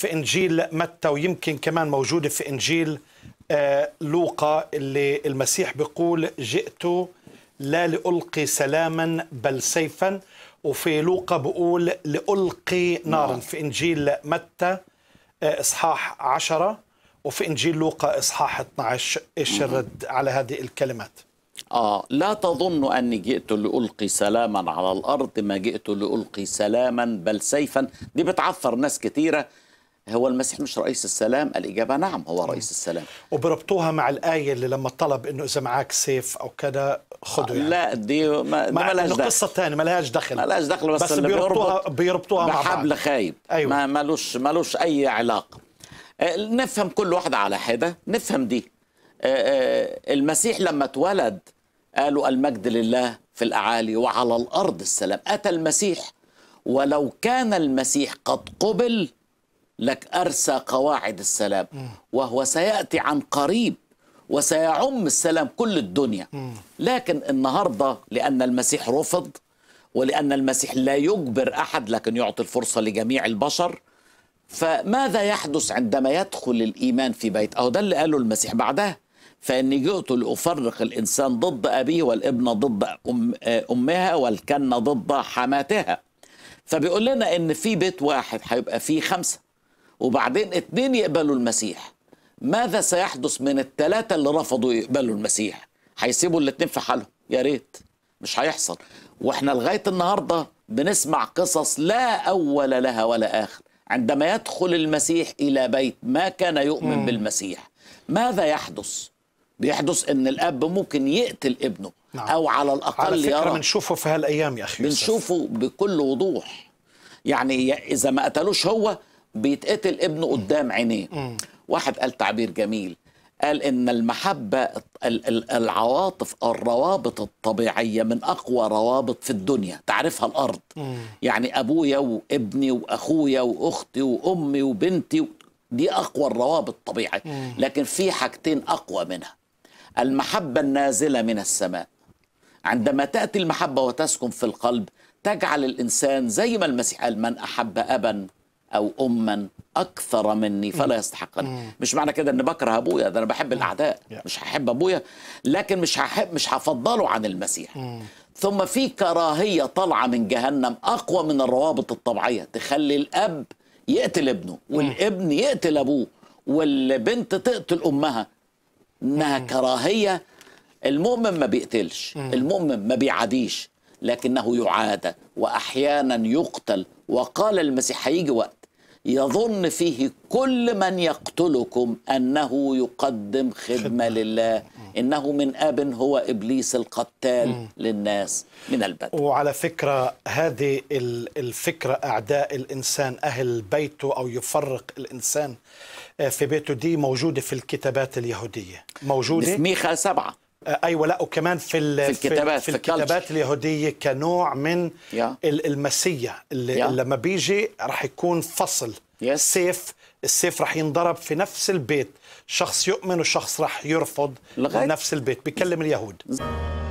في إنجيل متى ويمكن كمان موجودة في إنجيل آه، لوقا اللي المسيح بيقول جئت لا لألقي سلاما بل سيفا وفي لوقا بقول لألقي نارا نعم. في إنجيل متى آه، إصحاح عشرة وفي إنجيل لوقا إصحاح 12 إيش الرد على هذه الكلمات آه لا تظن أني جئت لألقي سلاما على الأرض ما جئت لألقي سلاما بل سيفا دي بتعثر ناس كثيرة هو المسيح مش رئيس السلام الإجابة نعم هو رئيس نعم. السلام وبربطوها مع الآية اللي لما طلب أنه إذا معك سيف أو كذا خده يعني. لا دي ما ما لهاش دخل قصة ثانية لهاش دخل ما لهاش دخل بس, بس اللي بيربطوها بيربطوها مع حبل خايب أيوة. ما ملوش ملوش أي علاقة أه، نفهم كل واحدة على حدة نفهم دي أه، أه، المسيح لما اتولد قالوا المجد لله في الأعالي وعلى الأرض السلام أتى المسيح ولو كان المسيح قد قبل لك أرسى قواعد السلام وهو سيأتي عن قريب وسيعم السلام كل الدنيا لكن النهاردة لأن المسيح رفض ولأن المسيح لا يجبر أحد لكن يعطي الفرصة لجميع البشر فماذا يحدث عندما يدخل الإيمان في بيت أو ده اللي قاله المسيح بعدها فإني جئت لأفرق الإنسان ضد أبيه والابن ضد أم آه، أمها والكنة ضد حماتها فبيقول لنا إن في بيت واحد هيبقى فيه خمسة وبعدين اتنين يقبلوا المسيح ماذا سيحدث من الثلاثة اللي رفضوا يقبلوا المسيح هيسيبوا الاتنين في حالهم يا ريت مش هيحصل واحنا لغاية النهاردة بنسمع قصص لا أول لها ولا آخر عندما يدخل المسيح إلى بيت ما كان يؤمن بالمسيح ماذا يحدث بيحدث ان الاب ممكن يقتل ابنه نعم. او على الاقل على فكرة يرى بنشوفه في هالايام يا اخي بنشوفه بكل وضوح يعني اذا ما قتلوش هو بيتقتل ابنه قدام عينيه واحد قال تعبير جميل قال ان المحبه العواطف الروابط الطبيعيه من اقوى روابط في الدنيا تعرفها الارض يعني ابويا وابني واخويا واختي وامي وبنتي دي اقوى الروابط الطبيعيه لكن في حاجتين اقوى منها المحبه النازله من السماء عندما تاتي المحبه وتسكن في القلب تجعل الانسان زي ما المسيح قال من احب ابا او اما اكثر مني فلا يستحقني مش معنى كده ان بكره ابويا ده انا بحب الاعداء مش هحب ابويا لكن مش هحب مش هفضله عن المسيح ثم في كراهيه طالعه من جهنم اقوى من الروابط الطبيعيه تخلي الاب يقتل ابنه والابن يقتل ابوه والبنت تقتل امها انها كراهيه المؤمن ما بيقتلش المؤمن ما بيعاديش لكنه يعادى واحيانا يقتل وقال المسيح هيجي وقت يظن فيه كل من يقتلكم انه يقدم خدمه لله انه من اب هو ابليس القتال للناس من البدء وعلى فكره هذه الفكره اعداء الانسان اهل بيته او يفرق الانسان آه، في بيته دي موجوده في الكتابات اليهوديه موجوده في ميخا سبعه آه، ايوه لا وكمان في في الكتابات في, في الكتابات اليهوديه كنوع من yeah. المسيا اللي yeah. لما بيجي راح يكون فصل yes. سيف السيف راح ينضرب في نفس البيت شخص يؤمن وشخص راح يرفض لغاية. نفس البيت بيكلم اليهود